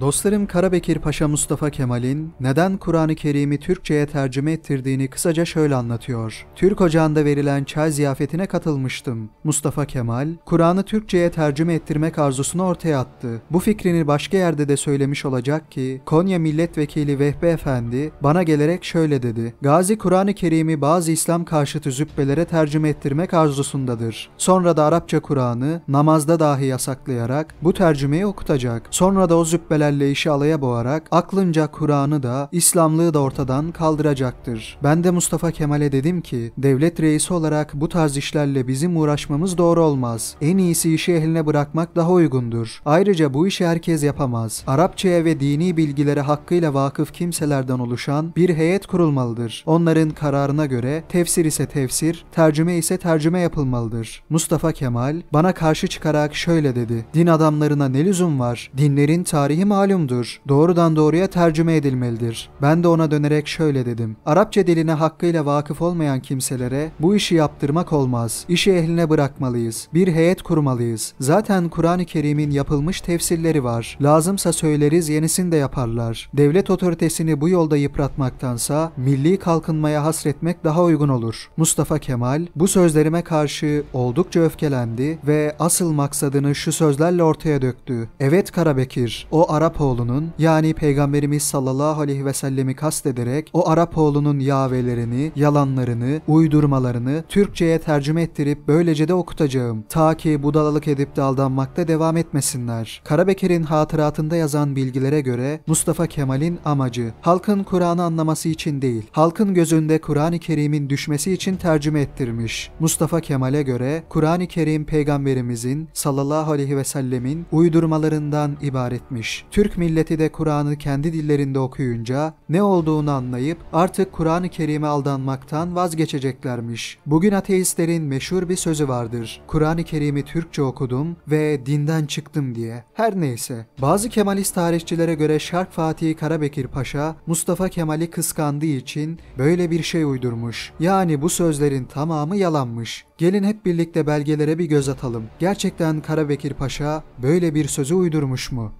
Dostlarım Karabekir Paşa Mustafa Kemal'in neden Kur'an-ı Kerim'i Türkçe'ye tercüme ettirdiğini kısaca şöyle anlatıyor. Türk ocağında verilen çay ziyafetine katılmıştım. Mustafa Kemal, Kur'an'ı Türkçe'ye tercüme ettirmek arzusunu ortaya attı. Bu fikrini başka yerde de söylemiş olacak ki, Konya Milletvekili Vehbi Efendi bana gelerek şöyle dedi. Gazi Kur'an-ı Kerim'i bazı İslam karşıtı zübbelere tercüme ettirmek arzusundadır. Sonra da Arapça Kur'an'ı namazda dahi yasaklayarak bu tercümeyi okutacak. Sonra da o zübbeler işi alaya boğarak aklınca Kur'an'ı da İslamlığı da ortadan kaldıracaktır. Ben de Mustafa Kemal'e dedim ki devlet reisi olarak bu tarz işlerle bizim uğraşmamız doğru olmaz. En iyisi işi ehline bırakmak daha uygundur. Ayrıca bu işi herkes yapamaz. Arapçaya ve dini bilgilere hakkıyla vakıf kimselerden oluşan bir heyet kurulmalıdır. Onların kararına göre tefsir ise tefsir, tercüme ise tercüme yapılmalıdır. Mustafa Kemal bana karşı çıkarak şöyle dedi. Din adamlarına ne lüzum var? Dinlerin tarihi mi malumdur. Doğrudan doğruya tercüme edilmelidir. Ben de ona dönerek şöyle dedim. Arapça diline hakkıyla vakıf olmayan kimselere bu işi yaptırmak olmaz. İşi ehline bırakmalıyız. Bir heyet kurmalıyız. Zaten Kur'an-ı Kerim'in yapılmış tefsirleri var. Lazımsa söyleriz yenisini de yaparlar. Devlet otoritesini bu yolda yıpratmaktansa milli kalkınmaya hasretmek daha uygun olur. Mustafa Kemal bu sözlerime karşı oldukça öfkelendi ve asıl maksadını şu sözlerle ortaya döktü. Evet Karabekir, o Arap Arap oğlunun yani Peygamberimiz sallallahu aleyhi ve sellemi kastederek o Arap oğlunun yavelerini, yalanlarını, uydurmalarını Türkçe'ye tercüme ettirip böylece de okutacağım. Ta ki budalalık edip de aldanmakta devam etmesinler. Karabekir'in hatıratında yazan bilgilere göre Mustafa Kemal'in amacı halkın Kur'an'ı anlaması için değil, halkın gözünde Kur'an-ı Kerim'in düşmesi için tercüme ettirmiş. Mustafa Kemal'e göre Kur'an-ı Kerim peygamberimizin sallallahu aleyhi ve sellemin uydurmalarından ibaretmiş. Türk milleti de Kur'an'ı kendi dillerinde okuyunca ne olduğunu anlayıp artık Kur'an-ı Kerim'e aldanmaktan vazgeçeceklermiş. Bugün ateistlerin meşhur bir sözü vardır. Kur'an-ı Kerim'i Türkçe okudum ve dinden çıktım diye. Her neyse. Bazı Kemalist tarihçilere göre Şark Fatih Karabekir Paşa Mustafa Kemal'i kıskandığı için böyle bir şey uydurmuş. Yani bu sözlerin tamamı yalanmış. Gelin hep birlikte belgelere bir göz atalım. Gerçekten Karabekir Paşa böyle bir sözü uydurmuş mu?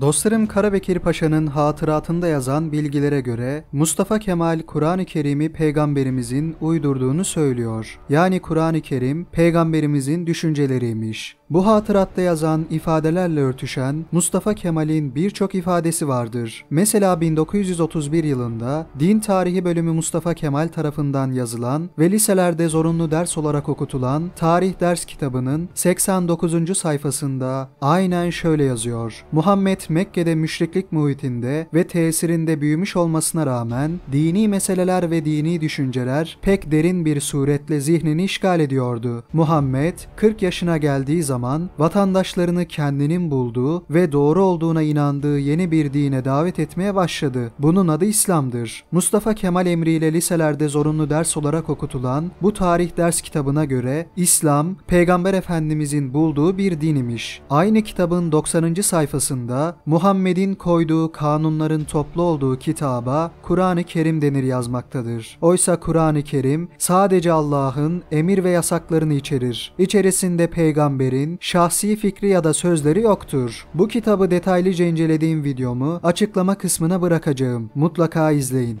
Dostlarım Karabekir Paşa'nın hatıratında yazan bilgilere göre Mustafa Kemal Kur'an-ı Kerim'i peygamberimizin uydurduğunu söylüyor. Yani Kur'an-ı Kerim peygamberimizin düşünceleriymiş. Bu hatıratta yazan ifadelerle örtüşen Mustafa Kemal'in birçok ifadesi vardır. Mesela 1931 yılında Din Tarihi bölümü Mustafa Kemal tarafından yazılan ve liselerde zorunlu ders olarak okutulan Tarih Ders kitabının 89. sayfasında aynen şöyle yazıyor. Muhammed Mekke'de müşriklik muhitinde ve tesirinde büyümüş olmasına rağmen dini meseleler ve dini düşünceler pek derin bir suretle zihnini işgal ediyordu. Muhammed 40 yaşına geldiği zaman zaman vatandaşlarını kendinin bulduğu ve doğru olduğuna inandığı yeni bir dine davet etmeye başladı. Bunun adı İslam'dır. Mustafa Kemal Emri ile liselerde zorunlu ders olarak okutulan bu tarih ders kitabına göre İslam, Peygamber Efendimizin bulduğu bir din imiş. Aynı kitabın 90. sayfasında Muhammed'in koyduğu kanunların toplu olduğu kitaba Kur'an-ı Kerim denir yazmaktadır. Oysa Kur'an-ı Kerim sadece Allah'ın emir ve yasaklarını içerir. İçerisinde peygamberin, kişinin şahsi fikri ya da sözleri yoktur. Bu kitabı detaylıca incelediğim videomu açıklama kısmına bırakacağım. Mutlaka izleyin.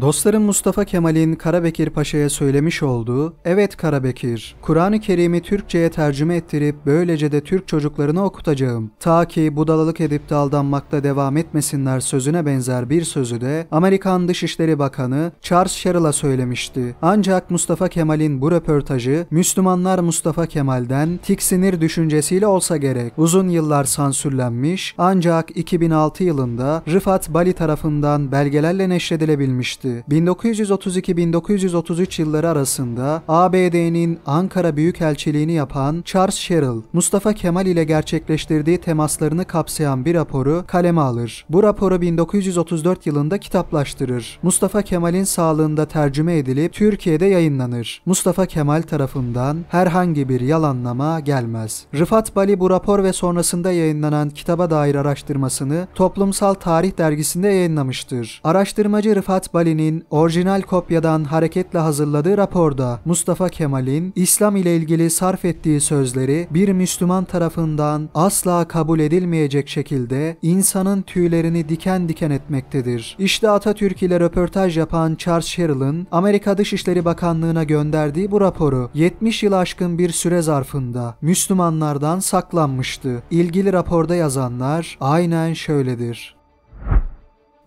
Dostlarım Mustafa Kemal'in Karabekir Paşa'ya söylemiş olduğu "Evet Karabekir, Kur'an-ı Kerim'i Türkçe'ye tercüme ettirip böylece de Türk çocuklarına okutacağım. Ta ki budalalık edip de aldanmakta devam etmesinler." sözüne benzer bir sözü de Amerikan Dışişleri Bakanı Charles Sherrill'a söylemişti. Ancak Mustafa Kemal'in bu röportajı Müslümanlar Mustafa Kemal'den tiksinir düşüncesiyle olsa gerek. Uzun yıllar sansürlenmiş ancak 2006 yılında Rıfat Bali tarafından belgelerle neşredilebilmişti geçti. 1932-1933 yılları arasında ABD'nin Ankara Büyükelçiliğini yapan Charles Sherrill, Mustafa Kemal ile gerçekleştirdiği temaslarını kapsayan bir raporu kaleme alır. Bu raporu 1934 yılında kitaplaştırır. Mustafa Kemal'in sağlığında tercüme edilip Türkiye'de yayınlanır. Mustafa Kemal tarafından herhangi bir yalanlama gelmez. Rıfat Bali bu rapor ve sonrasında yayınlanan kitaba dair araştırmasını Toplumsal Tarih dergisinde yayınlamıştır. Araştırmacı Rıfat Bali Kemal'inin orijinal kopyadan hareketle hazırladığı raporda Mustafa Kemal'in İslam ile ilgili sarf ettiği sözleri bir Müslüman tarafından asla kabul edilmeyecek şekilde insanın tüylerini diken diken etmektedir. İşte Atatürk ile röportaj yapan Charles Sherrill'ın Amerika Dışişleri Bakanlığı'na gönderdiği bu raporu 70 yıl aşkın bir süre zarfında Müslümanlardan saklanmıştı. İlgili raporda yazanlar aynen şöyledir.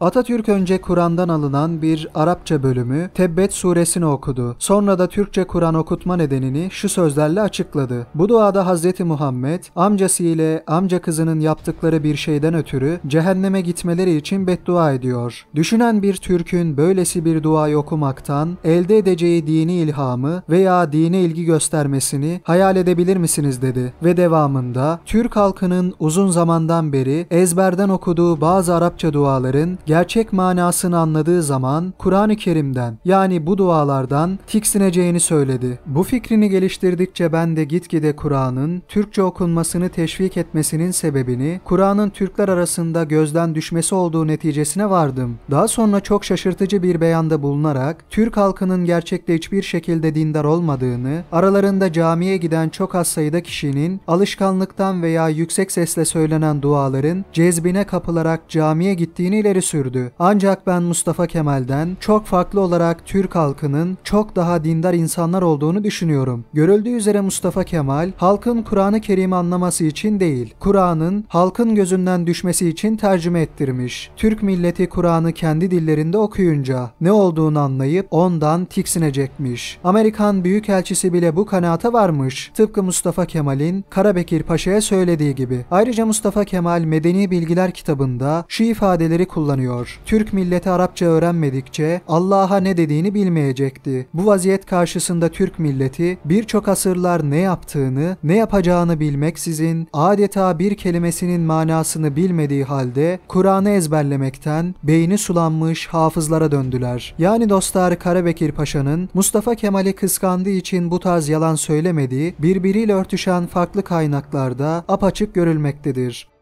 Atatürk önce Kur'an'dan alınan bir Arapça bölümü Tebbet suresini okudu. Sonra da Türkçe Kur'an okutma nedenini şu sözlerle açıkladı. Bu duada Hz. Muhammed amcası ile amca kızının yaptıkları bir şeyden ötürü cehenneme gitmeleri için beddua ediyor. Düşünen bir Türk'ün böylesi bir duayı okumaktan elde edeceği dini ilhamı veya dine ilgi göstermesini hayal edebilir misiniz dedi ve devamında Türk halkının uzun zamandan beri ezberden okuduğu bazı Arapça duaların gerçek manasını anladığı zaman Kur'an-ı Kerim'den yani bu dualardan tiksineceğini söyledi. Bu fikrini geliştirdikçe ben de gitgide Kur'an'ın Türkçe okunmasını teşvik etmesinin sebebini Kur'an'ın Türkler arasında gözden düşmesi olduğu neticesine vardım. Daha sonra çok şaşırtıcı bir beyanda bulunarak Türk halkının gerçekte hiçbir şekilde dindar olmadığını, aralarında camiye giden çok az sayıda kişinin alışkanlıktan veya yüksek sesle söylenen duaların cezbine kapılarak camiye gittiğini ileri sürdü. Ancak ben Mustafa Kemal'den çok farklı olarak Türk halkının çok daha dindar insanlar olduğunu düşünüyorum. Görüldüğü üzere Mustafa Kemal halkın Kur'an-ı Kerim'i anlaması için değil, Kur'an'ın halkın gözünden düşmesi için tercüme ettirmiş. Türk milleti Kur'an'ı kendi dillerinde okuyunca ne olduğunu anlayıp ondan tiksinecekmiş. Amerikan Büyükelçisi bile bu kanaata varmış. Tıpkı Mustafa Kemal'in Karabekir Paşa'ya söylediği gibi. Ayrıca Mustafa Kemal Medeni Bilgiler kitabında şu ifadeleri kullanıyor yaşanıyor. Türk milleti Arapça öğrenmedikçe Allah'a ne dediğini bilmeyecekti. Bu vaziyet karşısında Türk milleti birçok asırlar ne yaptığını, ne yapacağını bilmeksizin adeta bir kelimesinin manasını bilmediği halde Kur'an'ı ezberlemekten beyni sulanmış hafızlara döndüler. Yani dostlar Karabekir Paşa'nın Mustafa Kemal'i kıskandığı için bu tarz yalan söylemediği birbiriyle örtüşen farklı kaynaklarda apaçık görülmektedir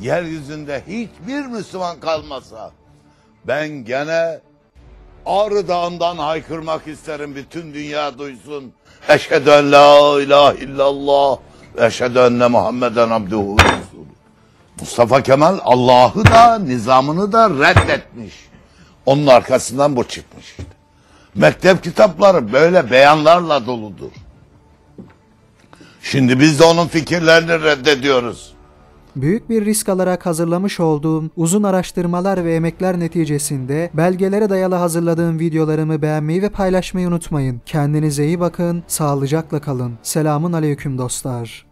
yeryüzünde hiçbir Müslüman kalmasa ben gene Ağrı Dağı'ndan haykırmak isterim bütün dünya duysun. Eşhedü en la ilahe illallah ve eşhedü enne Muhammeden abduhu Mustafa Kemal Allah'ı da nizamını da reddetmiş. Onun arkasından bu çıkmış. Mektep kitapları böyle beyanlarla doludur. Şimdi biz de onun fikirlerini reddediyoruz. Büyük bir risk alarak hazırlamış olduğum uzun araştırmalar ve emekler neticesinde belgelere dayalı hazırladığım videolarımı beğenmeyi ve paylaşmayı unutmayın. Kendinize iyi bakın, sağlıcakla kalın. Selamun aleyküm dostlar.